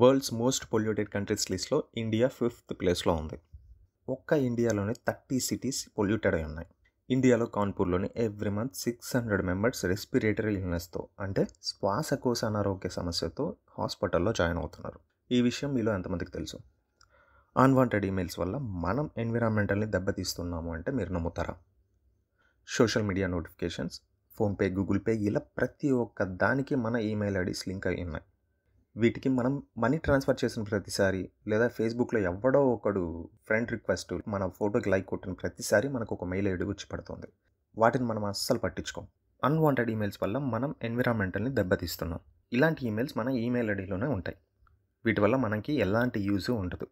world's most polluted countries లిస్ట్లో India fifth ప్లేస్లో ఉంది ఒక్క ఇండియాలోనే థర్టీ సిటీస్ పొల్యూటెడ్ అయి ఉన్నాయి ఇండియాలో కాన్పూర్లోని every month six hundred members respiratory ఇల్నెస్తో అంటే శ్వాసకోశ అనారోగ్య సమస్యతో హాస్పిటల్లో జాయిన్ అవుతున్నారు ఈ విషయం మీలో ఎంతమందికి తెలుసు అన్వాంటెడ్ ఈమెయిల్స్ వల్ల మనం ఎన్విరాన్మెంటల్ని దెబ్బతీస్తున్నాము అంటే మీరు నమ్ముతారా social media notifications PhonePe Google Pay ఇలా ప్రతి ఒక్క దానికి మన ఈమెయిల్ ఐడీస్ లింక్ అయి ఉన్నాయి వీటికి మనం మనీ ట్రాన్స్ఫర్ చేసిన ప్రతిసారి లేదా ఫేస్బుక్లో ఎవడో ఒకడు ఫ్రెండ్ రిక్వెస్ట్ మన ఫోటోకి లైక్ కొట్టిన ప్రతిసారి మనకు ఒక మెయిల్ ఐడి వచ్చి పడుతుంది వాటిని మనం అస్సలు పట్టించుకోం అన్వాంటెడ్ ఈమెయిల్స్ వల్ల మనం ఎన్విరాన్మెంటల్ని దెబ్బతీస్తున్నాం ఇలాంటి ఈమెయిల్స్ మన ఈమెయిల్ ఐడిలోనే ఉంటాయి వీటి వల్ల మనకి ఎలాంటి యూజ్ ఉండదు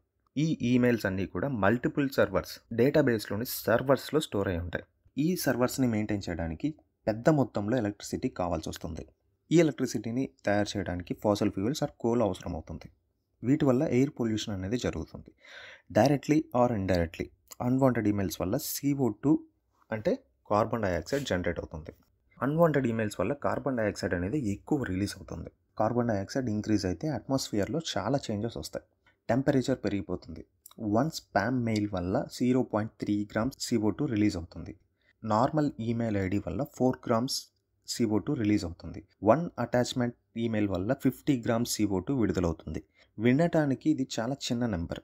ఈ ఈమెయిల్స్ అన్నీ కూడా మల్టిపుల్ సర్వర్స్ డేటాబేస్లోని సర్వర్స్లో స్టోర్ అయి ఉంటాయి ఈ సర్వర్స్ని మెయింటైన్ చేయడానికి పెద్ద మొత్తంలో ఎలక్ట్రిసిటీ కావాల్సి వస్తుంది ఈ ఎలక్ట్రిసిటీని తయారు చేయడానికి ఫాసల్ ఫ్యూయల్స్ ఆర్ కోల్ అవసరం అవుతుంది వీటి వల్ల ఎయిర్ పొల్యూషన్ అనేది జరుగుతుంది directly or indirectly unwanted emails వల్ల సీఓ టూ అంటే కార్బన్ డైఆక్సైడ్ జనరేట్ అవుతుంది అన్వాంటెడ్ ఈమెయిల్స్ వల్ల కార్బన్ డైఆక్సైడ్ అనేది ఎక్కువ రిలీజ్ అవుతుంది కార్బన్ డైఆక్సైడ్ ఇంక్రీజ్ అయితే అట్మాస్ఫియర్లో చాలా చేంజెస్ వస్తాయి టెంపరేచర్ పెరిగిపోతుంది వన్ స్పామ్ మెయిల్ వల్ల zero point three grams CO two release అవుతుంది నార్మల్ ఈమెయిల్ ఐడి వల్ల four grams CO two release అవుతుంది వన్ అటాచ్మెంట్ ఈమెయిల్ వల్ల ఫిఫ్టీ గ్రామ్స్ సిఓ టూ విడుదలవుతుంది వినటానికి ఇది చాలా చిన్న నెంబర్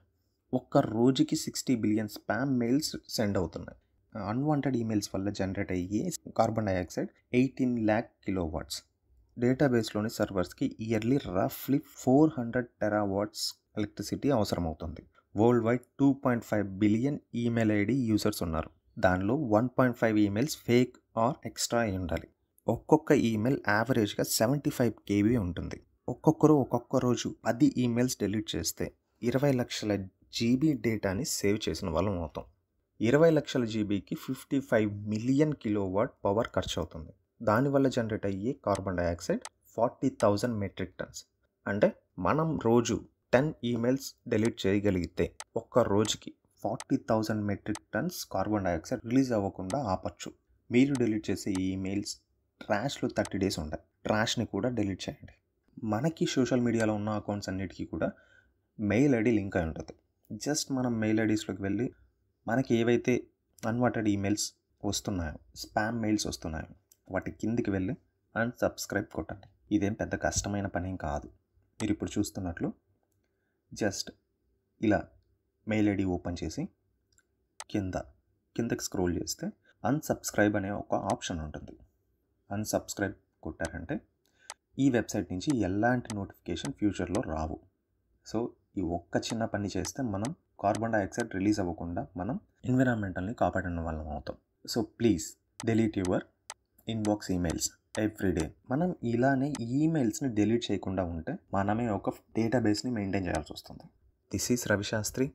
ఒక్క రోజుకి sixty billion spam mails send అవుతున్నాయి అన్వాంటెడ్ ఈమెయిల్స్ వల్ల జనరేట్ అయ్యే carbon dioxide eighteen lakh kilo watts డేటాబేస్లోని సర్వర్స్కి ఇయర్లీ రఫ్లీ ఫోర్ హండ్రెడ్ టెరావాట్స్ ఎలక్ట్రిసిటీ అవసరమవుతుంది world wide two point five billion email ID users ఉన్నారు దానిలో one point five emails fake or extra అయి ఉండాలి ఒక్కొక్క ఈమెయిల్ యావరేజ్గా సెవెంటీ ఫైవ్ కేబీ ఉంటుంది ఒక్కొక్కరు ఒక్కొక్క రోజు పది ఈమెయిల్స్ డెలీట్ చేస్తే ఇరవై లక్షల జీబీ డేటాని సేవ్ చేసిన వాళ్ళం అవుతాం ఇరవై లక్షల జీబీకి fifty five million kilowatt power ఖర్చు అవుతుంది దానివల్ల జనరేట్ అయ్యే carbon dioxide forty thousand metric tonnes అంటే మనం రోజు టెన్ ఈమెయిల్స్ డెలీట్ చేయగలిగితే ఒక్క రోజుకి forty thousand metric tonnes carbon dioxide release అవ్వకుండా ఆపచ్చు మీరు డెలీట్ చేసే ఈమెయిల్స్ ట్రాష్లో థర్టీ డేస్ ఉంటాయి ట్రాష్ని కూడా డిలీట్ చేయండి మనకి సోషల్ మీడియాలో ఉన్న అకౌంట్స్ అన్నిటికీ కూడా మెయిల్ ఐడి లింక్ అయి ఉంటుంది జస్ట్ మనం మెయిల్ ఐడీస్లోకి వెళ్ళి మనకి ఏవైతే అన్వాంటెడ్ ఈమెయిల్స్ వస్తున్నాయో స్పామ్ మెయిల్స్ వస్తున్నాయో వాటి కిందికి వెళ్ళి అండ్ సబ్స్క్రైబ్ కొట్టండి ఇదేం పెద్ద కష్టమైన పని ఏం కాదు మీరు ఇప్పుడు చూస్తున్నట్లు జస్ట్ ఇలా మెయిల్ ఐడి ఓపెన్ చేసి కింద కిందకి స్క్రోల్ చేస్తే అన్సబ్స్క్రైబ్ అనే ఒక ఆప్షన్ ఉంటుంది అన్సబ్స్క్రైబ్ కొట్టారంటే ఈ వెబ్సైట్ నుంచి ఎలాంటి నోటిఫికేషన్ ఫ్యూచర్లో రావు సో ఈ ఒక్క చిన్న పని చేస్తే మనం కార్బన్ డైఆక్సైడ్ రిలీజ్ అవ్వకుండా మనం ఎన్విరాన్మెంటల్ని కాపాడడం వల్ల అవుతాం so please delete your inbox emails every day మనం ఇలానే ఈమెయిల్స్ని డెలీట్ చేయకుండా ఉంటే మనమే ఒక డేటాబేస్ని మెయింటైన్ చేయాల్సి వస్తుంది this is Ravi Shastri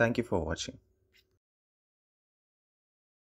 thank you for watching